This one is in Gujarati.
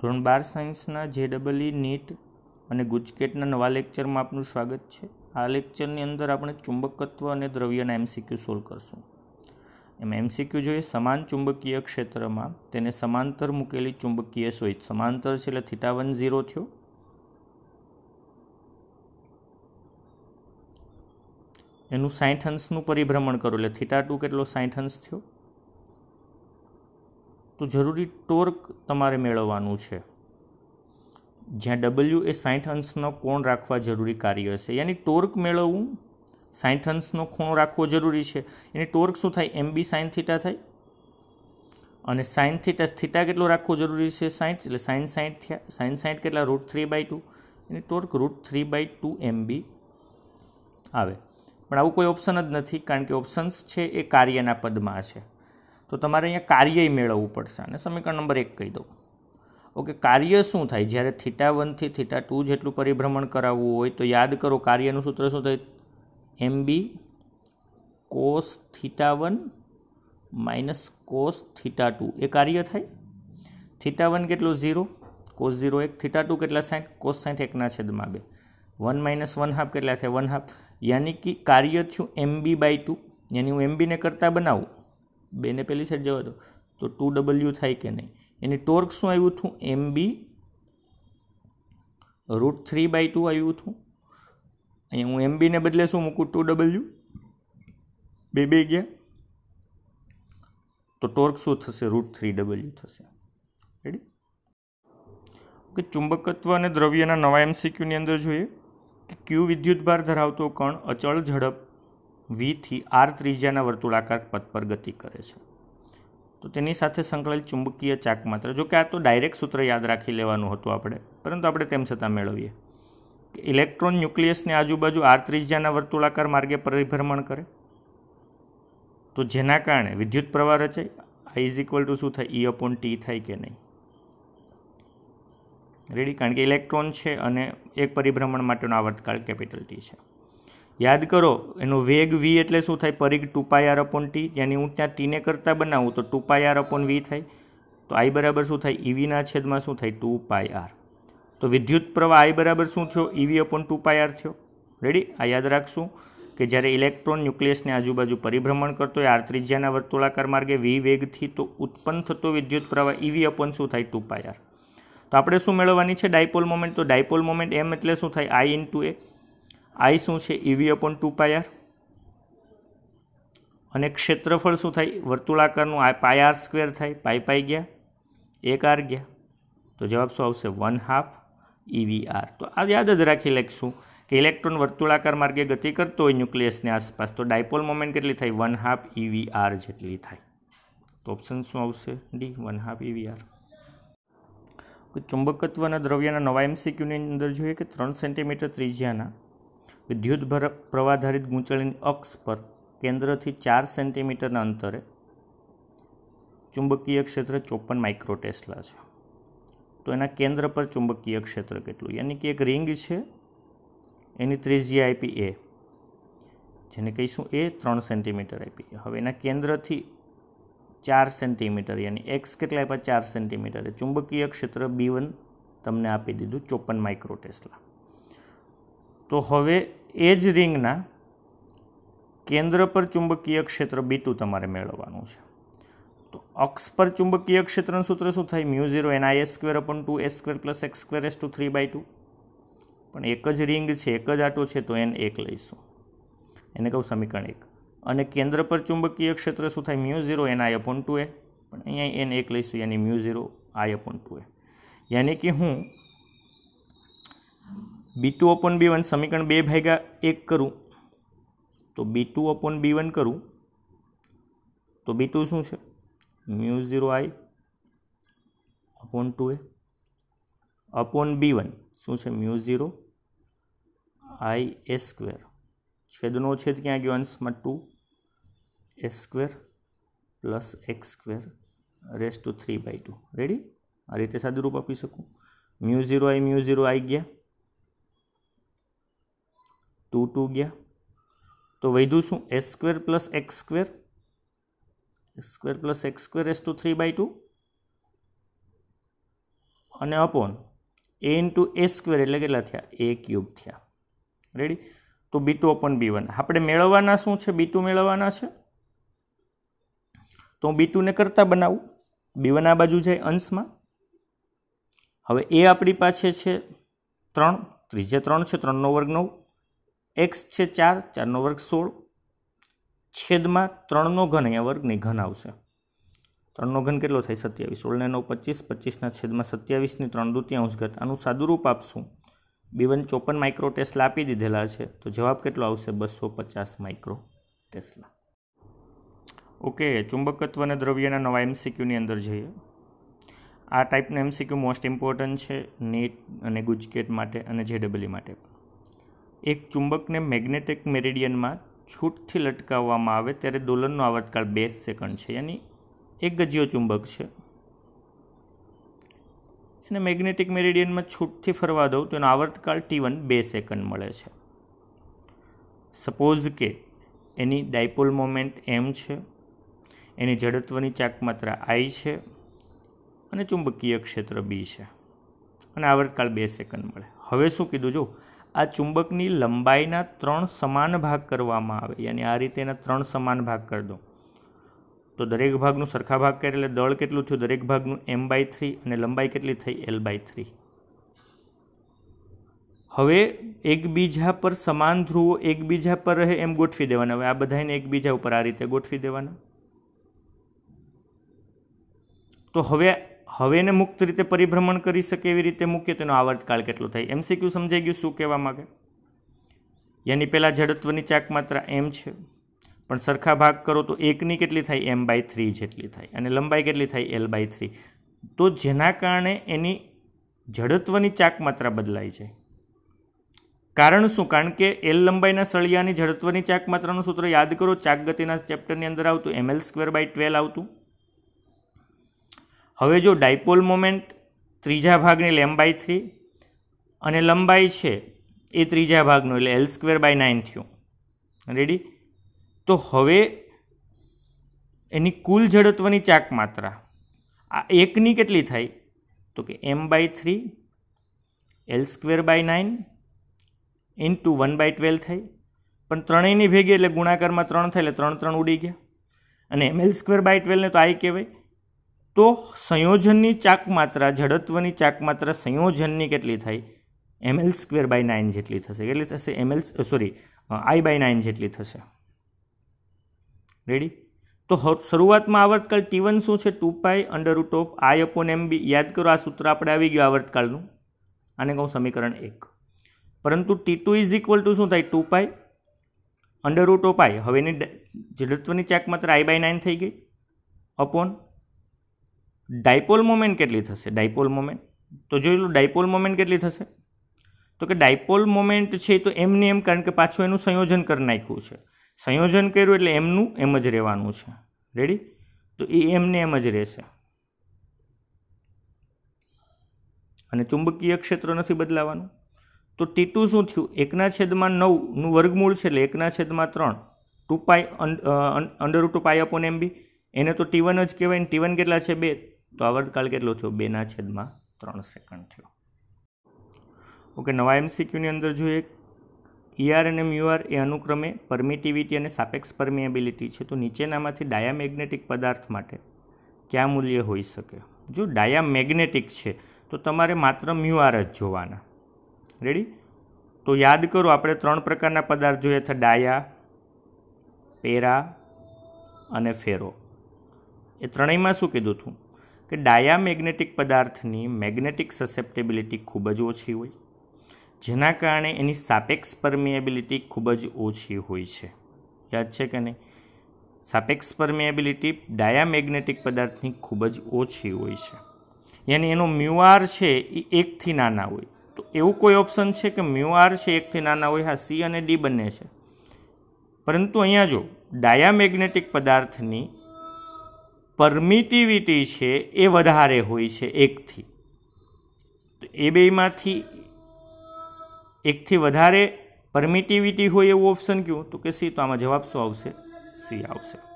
ધોરણ બાર સાયન્સના જે ડબલ ઈ નીટ અને ગુજકેટના નવા લેક્ચરમાં આપનું સ્વાગત છે આ લેક્ચરની અંદર આપણે ચુંબકત્વ અને દ્રવ્યના એમસીક્યુ સોલ્વ કરશું એમ એમસીક્યુ જોઈએ સમાન ચુંબકીય ક્ષેત્રમાં તેને સમાંતર મૂકેલી ચુંબકીય સોય સમાંતર છે એટલે થીટા વન ઝીરો થયો એનું સાઠ અંશનું પરિભ્રમણ કરો એટલે થીટા ટુ કેટલો સાઠ અંશ થયો તો જરૂરી ટોર્ક તમારે મેળવવાનું છે જ્યાં ડબલ્યુ એ સાઠ અંશનો કોણ રાખવા જરૂરી કાર્ય હશે યાની ટોર્ક મેળવવું સાઠ અંશનો ખૂણો રાખવો જરૂરી છે એની ટોર્ક શું થાય એમ બી સાઇન થીટા થાય અને સાઇન થીટા થીટા કેટલો રાખવો જરૂરી છે સાઠ એટલે સાઇન સાઠ થયા સાઇન સાઠ કેટલા રૂટ થ્રી બાય ટુ એની torque root three by two M B આવે પણ આવું કોઈ ઓપ્શન જ નથી કારણ કે ઓપ્શન્સ છે એ કાર્યના પદમાં છે તો તમારે અહીંયા કાર્ય મેળવવું પડશે અને સમીકરણ નંબર એક કહી દઉં ઓકે કાર્ય શું થાય જ્યારે થીટા વનથી થીટા ટુ જેટલું પરિભ્રમણ કરાવવું હોય તો યાદ કરો કાર્યનું સૂત્ર શું થાય M B cos theta one minus cos theta two એ કાર્ય થાય થીટા વન કેટલું ઝીરો કોસ ઝીરો એક થીટા ટુ કેટલા સાઠ કોસ સાઠ એકના છેદમાં બે વન માઇનસ વન હાફ કેટલા થાય વન હાફ યાની કે કાર્ય થયું એમ બી બાય ટુ યાની હું એમ બીને કરતાં બનાવું બેને પહેલી સાઈડ જવા દો તો ટુ ડબલ્યુ થાય કે નહીં એની ટોર્ક શું આવ્યું હતું M B root three by two આવ્યું હતું અહીંયા હું એમ બીને બદલે શું મૂકું ટુ ડબલ્યુ બે બે ગયા તો ટોર્ક શું થશે રૂટ થ્રી ડબલ્યુ થશે રેડી ઓકે ચુંબકત્વ અને દ્રવ્યના નવા એમસીક્યુની અંદર જોઈએ કે ક્યુ વિદ્યુત ભાર ધરાવતો કણ અચળ ઝડપ વીથી આર ત્રિજ્યાના વર્તુળાકાર પથ પર ગતિ કરે છે તો તેની સાથે સંકળાયેલ ચુંબકીય ચાક માત્ર જો કે આ તો ડાયરેક્ટ સૂત્ર યાદ રાખી લેવાનું હતું આપણે પરંતુ આપણે તેમ છતાં મેળવીએ કે ઇલેક્ટ્રોન ન્યુક્લિયસની આજુબાજુ આર ત્રિજ્યાના વર્તુળાકાર માર્ગે પરિભ્રમણ કરે તો જેના કારણે વિદ્યુત પ્રવાહ રચાય આ ઇઝ ઇક્વલ ટુ શું થાય ઈ અપોન ટી થાય કે નહીં રેડી કારણ કે ઇલેક્ટ્રોન છે અને એક પરિભ્રમણ માટેનો આવર્તકાળ કેપિટલ ટી છે યાદ કરો એનો વેગ વી એટલે શું થાય પરિઘ ટુ આર અપોન ટી જેની હું ત્યાં ટીને કરતાં બનાવું તો ટુ આર અપોન વી થાય તો આઈ બરાબર શું થાય ઈવીના છેદમાં શું થાય ટુ પાય આર તો વિદ્યુત પ્રવાહ આઈ બરાબર શું થયો e v upon two pi r થયો રેડી આ યાદ રાખશું કે જ્યારે ઇલેક્ટ્રોન ન્યુક્લિયસની આજુબાજુ પરિભ્રમણ કરતો હોય આર ત્રિજ્યાના વર્તુળાકાર માર્ગે વી વેગથી તો ઉત્પન્ન થતો વિદ્યુત પ્રવાહ ઈવી અપોન શું થાય ટુ પાય આર તો આપણે શું મેળવવાની છે ડાયપોલ મોમેન્ટ તો ડાયપોલ મોમેન્ટ એમ એટલે શું થાય આઈ ઇન્ટુ એ આઈ શું છે ઈવી અપોન ટુ પાયર અને ક્ષેત્રફળ શું થાય વર્તુળાકારનું આ પાય આર સ્ક્વેર થાય પાઈ પાઈ ગયા એક આર ગયા તો જવાબ શું આવશે વન હાફ ઈવી આર તો આ યાદ જ રાખી લખશું કે ઇલેક્ટ્રોન વર્તુળાકાર માર્ગે ગતિ કરતો હોય ન્યુક્લિયસની આસપાસ તો ડાયપોલ મોમેન્ટ કેટલી થાય વન હાફ ઈવી આર જેટલી થાય તો ઓપ્શન શું આવશે D one half EV R ચુંબકત્વના દ્રવ્યના નવા એમસીક્યુની અંદર જોઈએ કે ત્રણ સેન્ટીમીટર ત્રિજ્યાના વિદ્યુત પ્રવાધારિત ગૂંચળીની અક્ષ પર કેન્દ્રથી ચાર સેન્ટીમીટરના અંતરે ચુંબકીય ક્ષેત્ર ચોપન માઇક્રો ટેસ્લા છે તો એના કેન્દ્ર પર ચુંબકીય ક્ષેત્ર કેટલું યાની કે એક રિંગ છે એની ત્રિજ્યા આપી એ જેને કહીશું એ ત્રણ સેન્ટીમીટર આપી હવે એના કેન્દ્રથી ચાર સેન્ટીમીટર યાની એક્સ કેટલા આપ્યા ચાર સેન્ટીમીટર ચુંબકીય ક્ષેત્ર બી વન તમને આપી દીધું ચોપન માઇક્રો ટેસ્લા તો હવે એ જ રિંગના કેન્દ્ર પર ચુંબકીય ક્ષેત્ર બીટુ તમારે મેળવવાનું છે તો અક્ષ પર ચુંબકીય ક્ષેત્રનું સૂત્ર શું થાય mu zero N I S square upon two S square plus X square S to three by two પણ એક જ રિંગ છે એક જ આટો છે તો એન એક લઈશું એને કહું સમીકરણ એક અને કેન્દ્ર પર ચુંબકીય ક્ષેત્ર શું થાય mu zero N I upon two A પણ અહીંયા એન એક લઈશું યાની mu zero I upon two A યાની કે હું b2 / b1 समीकरण 2 / 1 करूं तो b2 / b1 करूं तो b2 શું છે μ0i / 2a / b1 શું છે μ0 i² છેદનો છેદ ક્યાં ગયો અંશમાં 2 s² + x² ^ 3 / 2 રેડી આ રીતે સાદુ રૂપ આપી શકું μ0i μ0i આ ગયા ટુ ટુ ગયા તો વધ્યું શું S square plus X square square plus X square S to three by two અને upon A into A square એટલે કેટલા થયા એ ક્યુબ થયા રેડી તો B two upon B one આપણે મેળવવાના શું છે બી ટુ મેળવવાના છે તો હું બી ટુને કરતાં બનાવું બી વન આ બાજુ જાય અંશમાં હવે એ આપણી પાસે છે ત્રણ ત્રીજે ત્રણ છે ત્રણનો વર્ગ નવ એક્સ છે ચાર ચારનો વર્ગ સોળ છેદમાં ત્રણનો ઘન અહીંયા વર્ગની ઘન આવશે ત્રણનો ઘન કેટલો થાય સત્યાવીસ સોળને નવ પચીસ પચીસના છેદમાં સત્યાવીસની ત્રણ દૂતિયાંશ ઘાત આનું સાદુરૂપ આપશું બી વન ચોપન માઇક્રો ટેસ્લા આપી દીધેલા છે તો જવાબ કેટલો આવશે બસો પચાસ માઇક્રો ટેસ્લા ઓકે ચુંબકત્વ અને દ્રવ્યના નવા એમસીક્યુની અંદર જઈએ આ ટાઈપના એમસીક્યુ મોસ્ટ ઇમ્પોર્ટન્ટ છે નીટ અને ગુજકેટ માટે અને જેડબલી માટે એક ચુંબકને મેગ્નેટિક મેરેડિયનમાં છૂટથી લટકાવવામાં આવે ત્યારે દોલનનો આવતકાળ બે સેકન્ડ છે યાની એક ગજીયો ચુંબક છે એને મેગ્નેટિક મેરેડિયનમાં છૂટથી ફરવા દઉં તો એનો આવર્તકાળ ટી વન બે સેકન્ડ મળે છે સપોઝ કે એની ડાયપોલ મોમેન્ટ એમ છે એની જડત્વની ચાક માત્રા આઈ છે અને ચુંબકીય ક્ષેત્ર બી છે અને આવર્તકાળ બે સેકન્ડ મળે હવે શું કીધું જો આ ચુંબકની લંબાઈના ત્રણ સમાન ભાગ કરવામાં આવે યાની આ રીતે એના ત્રણ સમાન ભાગ કરી દો તો દરેક ભાગનું સરખા ભાગ કરે એટલે દળ કેટલું થયું દરેક ભાગનું એમ બાય થ્રી અને લંબાઈ કેટલી થઈ એલ બાય થ્રી હવે એકબીજા પર સમાન ધ્રુવો એકબીજા પર રહે એમ ગોઠવી દેવાના હવે આ બધાને એકબીજા ઉપર આ રીતે ગોઠવી દેવાના તો હવે હવે એને મુક્ત રીતે પરિભ્રમણ કરી શકે એવી રીતે મૂકીએ તેનો આવર્તકાળ કેટલો થાય એમસીક્યુ સમજાઈ ગયું શું કહેવા માગે યાની પહેલાં જડત્વની ચાક માત્રા એમ છે પણ સરખા ભાગ કરો તો એકની કેટલી થાય એમ બાય થ્રી જેટલી થાય અને લંબાઈ કેટલી થાય એલ બાય થ્રી તો જેના કારણે એની જડત્વની ચાક માત્રા બદલાઈ જાય કારણ શું કારણ કે એલ લંબાઈના સળિયાની જડત્વની ચાક માત્રાનું સૂત્ર યાદ કરો ચાક ગતિના ચેપ્ટરની અંદર આવતું એલ સ્ક્વેર બાય ટ્વેલ આવતું હવે જો ડાયપોલ મોમેન્ટ ત્રીજા ભાગની લેમ્બાઈ થ્રી અને લંબાઈ છે એ ત્રીજા ભાગનો એટલે એલ સ્ક્વેર બાય નાઇન થયું રેડી તો હવે એની કુલ જડત્વની ચાક માત્રા આ એકની કેટલી થાય તો કે M by three L square by nine into one by twelve થઈ પણ ત્રણેયની ભેગી એટલે ગુણાકારમાં ત્રણ થાય એટલે ત્રણ ત્રણ ઉડી ગયા અને એમ એલ સ્ક્વેર બાય ટ્વેલ્વને તો આઈ કહેવાય તો સંયોજનની ચાક માત્રા જડત્વની ચાક માત્રા સંયોજનની કેટલી થાય M L square by nine જેટલી થશે કેટલી થશે ML sorry I by nine જેટલી થશે રેડી તો શરૂઆતમાં આવર્તકાળ ટી વન શું છે two pi under root I upon M B યાદ કરો આ સૂત્ર આપણે આવી ગયું આવર્તકાળનું આને કહું સમીકરણ એક પરંતુ T two is equal to શું થાય two pi under root of I હવે જડત્વની ચાક માત્ર આઈ બાય નાઇન થઈ ગઈ અપોન ડાયપોલ મોમેન્ટ કેટલી થશે ડાયપોલ મોમેન્ટ તો જોઈ લો ડાયપોલ મોમેન્ટ કેટલી થશે તો કે ડાયપોલ મોમેન્ટ છે તો એમને એમ કારણ કે પાછું એનું સંયોજન કરી નાખ્યું છે સંયોજન કર્યું એટલે એમનું એમ જ રહેવાનું છે રેડી તો એ એમને એમ જ રહેશે અને ચુંબકીય ક્ષેત્ર નથી બદલાવાનું તો ટી શું થયું એકના છેદમાં નવનું વર્ગમૂળ છે એટલે એકના છેદમાં ત્રણ two pi under two pi upon M B એને તો ટી વન જ કહેવાય ને ટી વન કેટલા છે બે તો આવર્તકાળ કેટલો થયો બેના છેદમાં ત્રણ સેકન્ડ થયો ઓકે નવા એમસીક્યુની અંદર જોઈએ ઈઆર અને મ્યુઆર એ અનુક્રમે પરમિટિવિટી અને સાપેક્ષ પરમિએબિલિટી છે તો નીચેનામાંથી ડાયામેગ્નેટિક પદાર્થ માટે ક્યાં મૂલ્ય હોઈ શકે જો ડાયામેગ્નેટિક છે તો તમારે માત્ર મ્યુઆર જ જોવાના રેડી તો યાદ કરો આપણે ત્રણ પ્રકારના પદાર્થ જોઈએ છે ડાયા પેરા અને ફેરો એ ત્રણેયમાં શું કીધું હતું કે ડાયામેગ્નેટિક પદાર્થની મેગ્નેટિક સસેપ્ટેબિલિટી ખૂબ જ ઓછી હોય જેના કારણે એની સાપેક્ષ પરમિએબિલિટી ખૂબ જ ઓછી હોય છે યાદ છે કે નહીં સાપેક્ષ પરમિએબિલિટી ડાયામેગ્નેટિક પદાર્થની ખૂબ જ ઓછી હોય છે યાની એનો મ્યુઆર છે એ એકથી નાના હોય તો એવું કોઈ ઓપ્શન છે કે મ્યુઆર છે એકથી નાના હોય હા સી અને ડી બંને છે પરંતુ અહીંયા જો ડાયામેગ્નેટિક પદાર્થની પરમિટિવિટી છે એ વધારે હોય છે એકથી એ બેમાંથી એકથી વધારે પરમિટિવિટી હોય એવું ઓપ્શન કયું તો કે સી તો આમાં જવાબ શું આવશે સી આવશે